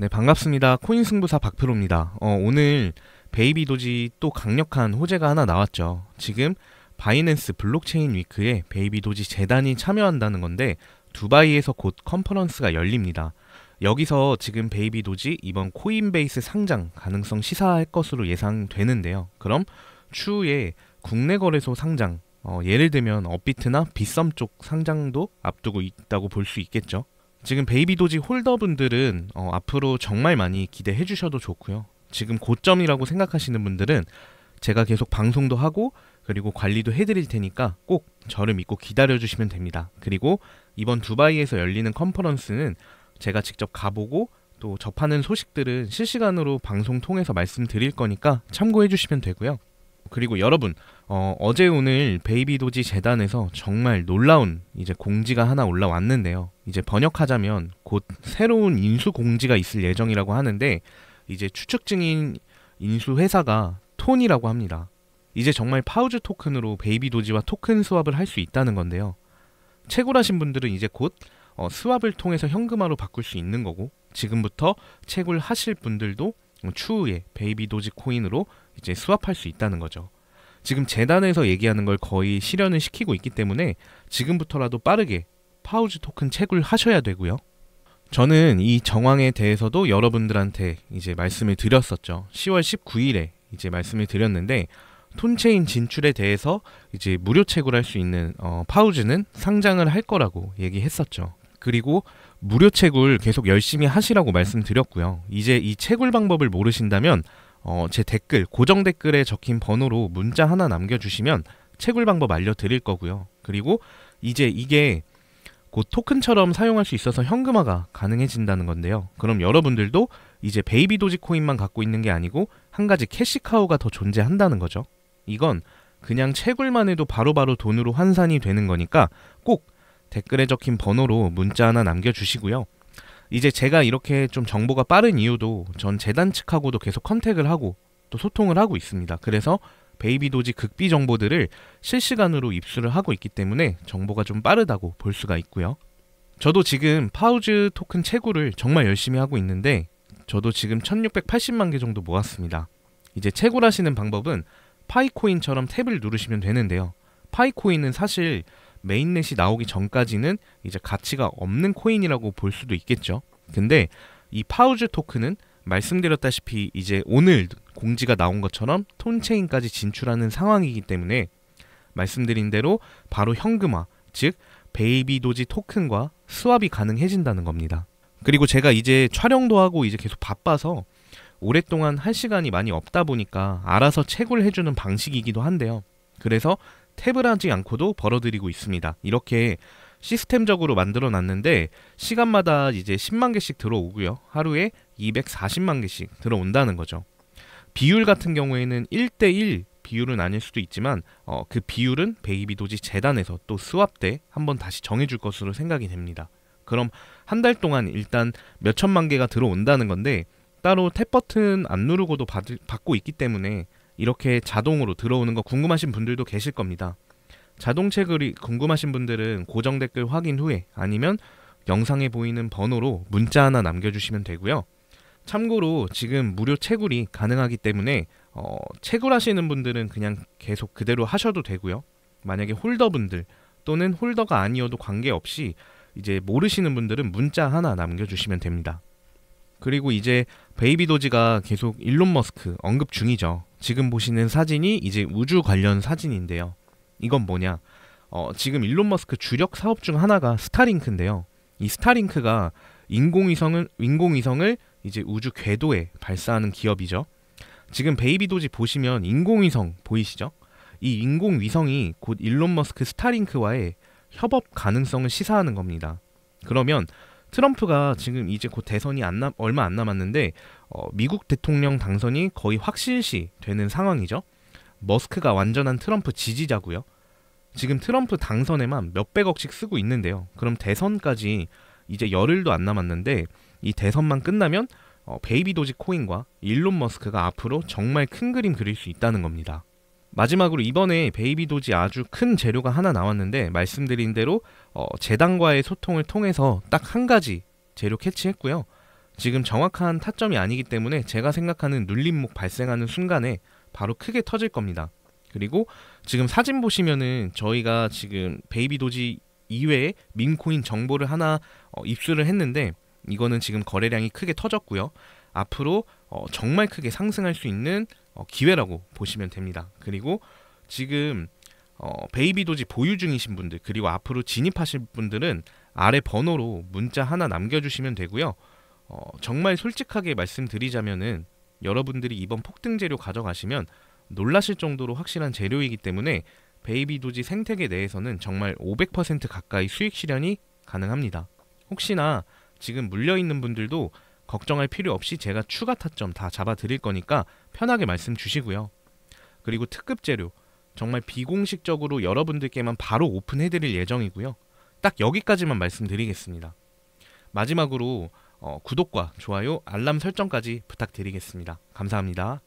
네, 반갑습니다. 코인 승부사 박표로입니다 어, 오늘 베이비 도지 또 강력한 호재가 하나 나왔죠. 지금 바이낸스 블록체인 위크에 베이비 도지 재단이 참여한다는 건데 두바이에서 곧 컨퍼런스가 열립니다. 여기서 지금 베이비 도지 이번 코인베이스 상장 가능성 시사할 것으로 예상되는데요. 그럼 추후에 국내 거래소 상장, 어, 예를 들면 업비트나 빗썸 쪽 상장도 앞두고 있다고 볼 수 있겠죠. 지금 베이비도지 홀더분들은 어, 앞으로 정말 많이 기대해 주셔도 좋고요. 지금 고점이라고 생각하시는 분들은 제가 계속 방송도 하고 그리고 관리도 해드릴 테니까 꼭 저를 믿고 기다려주시면 됩니다. 그리고 이번 두바이에서 열리는 컨퍼런스는 제가 직접 가보고 또 접하는 소식들은 실시간으로 방송 통해서 말씀드릴 거니까 참고해 주시면 되고요. 그리고 여러분 어, 어제 오늘 베이비도지 재단에서 정말 놀라운 이제 공지가 하나 올라왔는데요. 이제 번역하자면 곧 새로운 인수 공지가 있을 예정이라고 하는데 이제 추측 증인 인수 회사가 톤이라고 합니다. 이제 정말 파우즈 토큰으로 베이비 도지와 토큰 스왑을 할 수 있다는 건데요. 채굴하신 분들은 이제 곧 어, 스왑을 통해서 현금화로 바꿀 수 있는 거고 지금부터 채굴하실 분들도 추후에 베이비 도지 코인으로 이제 수합할 수 있다는 거죠. 지금 재단에서 얘기하는 걸 거의 실현을 시키고 있기 때문에 지금부터라도 빠르게 파우즈 토큰 채굴 하셔야 되고요. 저는 이 정황에 대해서도 여러분들한테 이제 말씀을 드렸었죠. 10월 19일에 이제 말씀을 드렸는데 톤체인 진출에 대해서 이제 무료 채굴할 수 있는 어, 파우즈는 상장을 할 거라고 얘기했었죠. 그리고 무료 채굴 계속 열심히 하시라고 말씀드렸고요. 이제 이 채굴 방법을 모르신다면 어, 제 댓글 고정 댓글에 적힌 번호로 문자 하나 남겨주시면 채굴 방법 알려드릴 거고요. 그리고 이제 이게 곧 그 토큰처럼 사용할 수 있어서 현금화가 가능해진다는 건데요. 그럼 여러분들도 이제 베이비 도지코인만 갖고 있는 게 아니고 한 가지 캐시카우가 더 존재한다는 거죠. 이건 그냥 채굴만 해도 바로바로 바로 돈으로 환산이 되는 거니까 꼭 댓글에 적힌 번호로 문자 하나 남겨주시고요. 이제 제가 이렇게 좀 정보가 빠른 이유도 전 재단 측하고도 계속 컨택을 하고 또 소통을 하고 있습니다. 그래서 베이비도지 극비 정보들을 실시간으로 입수를 하고 있기 때문에 정보가 좀 빠르다고 볼 수가 있고요. 저도 지금 파우즈 토큰 채굴을 정말 열심히 하고 있는데 저도 지금 1680만 개 정도 모았습니다. 이제 채굴하시는 방법은 파이코인처럼 탭을 누르시면 되는데요. 파이코인은 사실 메인넷이 나오기 전까지는 이제 가치가 없는 코인이라고 볼 수도 있겠죠. 근데 이 파우즈 토큰은 말씀드렸다시피 이제 오늘 공지가 나온 것처럼 톤체인까지 진출하는 상황이기 때문에 말씀드린 대로 바로 현금화, 즉 베이비 도지 토큰과 스왑이 가능해진다는 겁니다. 그리고 제가 이제 촬영도 하고 이제 계속 바빠서 오랫동안 할 시간이 많이 없다 보니까 알아서 채굴 해주는 방식이기도 한데요. 그래서 탭을 하지 않고도 벌어들이고 있습니다. 이렇게 시스템적으로 만들어 놨는데 시간마다 이제 10만 개씩 들어오고요. 하루에 240만 개씩 들어온다는 거죠. 비율 같은 경우에는 1대1 비율은 아닐 수도 있지만 어, 그 비율은 베이비 도지 재단에서 또 수합 때 한번 다시 정해줄 것으로 생각이 됩니다. 그럼 한 달 동안 일단 몇 천만 개가 들어온다는 건데 따로 탭 버튼 안 누르고도 받, 받고 있기 때문에 이렇게 자동으로 들어오는 거 궁금하신 분들도 계실 겁니다. 자동체 글이 궁금하신 분들은 고정 댓글 확인 후에 아니면 영상에 보이는 번호로 문자 하나 남겨주시면 되고요. 참고로 지금 무료 채굴이 가능하기 때문에 어, 채굴하시는 분들은 그냥 계속 그대로 하셔도 되고요. 만약에 홀더분들 또는 홀더가 아니어도 관계없이 이제 모르시는 분들은 문자 하나 남겨주시면 됩니다. 그리고 이제 베이비도지가 계속 일론 머스크 언급 중이죠. 지금 보시는 사진이 이제 우주 관련 사진인데요. 이건 뭐냐? 어, 지금 일론 머스크 주력 사업 중 하나가 스타링크인데요. 이 스타링크가 인공위성을 인공위성을 이제 우주 궤도에 발사하는 기업이죠. 지금 베이비도지 보시면 인공위성 보이시죠? 이 인공위성이 곧 일론 머스크 스타링크와의 협업 가능성을 시사하는 겁니다. 그러면 트럼프가 지금 이제 곧 대선이 안 남, 얼마 안 남았는데 어, 미국 대통령 당선이 거의 확실시 되는 상황이죠. 머스크가 완전한 트럼프 지지자고요. 지금 트럼프 당선에만 몇백억씩 쓰고 있는데요. 그럼 대선까지 이제 열흘도 안 남았는데 이 대선만 끝나면 어, 베이비 도지 코인과 일론 머스크가 앞으로 정말 큰 그림 그릴 수 있다는 겁니다. 마지막으로 이번에 베이비 도지 아주 큰 재료가 하나 나왔는데 말씀드린 대로 어, 재단과의 소통을 통해서 딱 한 가지 재료 캐치했고요. 지금 정확한 타점이 아니기 때문에 제가 생각하는 눌림목 발생하는 순간에 바로 크게 터질 겁니다. 그리고 지금 사진 보시면은 저희가 지금 베이비 도지 이외에 민코인 정보를 하나 어, 입수를 했는데 이거는 지금 거래량이 크게 터졌고요. 앞으로 어, 정말 크게 상승할 수 있는 어, 기회라고 보시면 됩니다. 그리고 지금 어, 베이비 도지 보유 중이신 분들 그리고 앞으로 진입하실 분들은 아래 번호로 문자 하나 남겨주시면 되고요. 어, 정말 솔직하게 말씀드리자면은 여러분들이 이번 폭등 재료 가져가시면 놀라실 정도로 확실한 재료이기 때문에 베이비 도지 생태계 내에서는 정말 500% 가까이 수익 실현이 가능합니다. 혹시나 지금 물려있는 분들도 걱정할 필요 없이 제가 추가 타점 다 잡아드릴 거니까 편하게 말씀 주시고요. 그리고 특급 재료, 정말 비공식적으로 여러분들께만 바로 오픈해드릴 예정이고요. 딱 여기까지만 말씀드리겠습니다. 마지막으로 어, 구독과 좋아요, 알람 설정까지 부탁드리겠습니다. 감사합니다.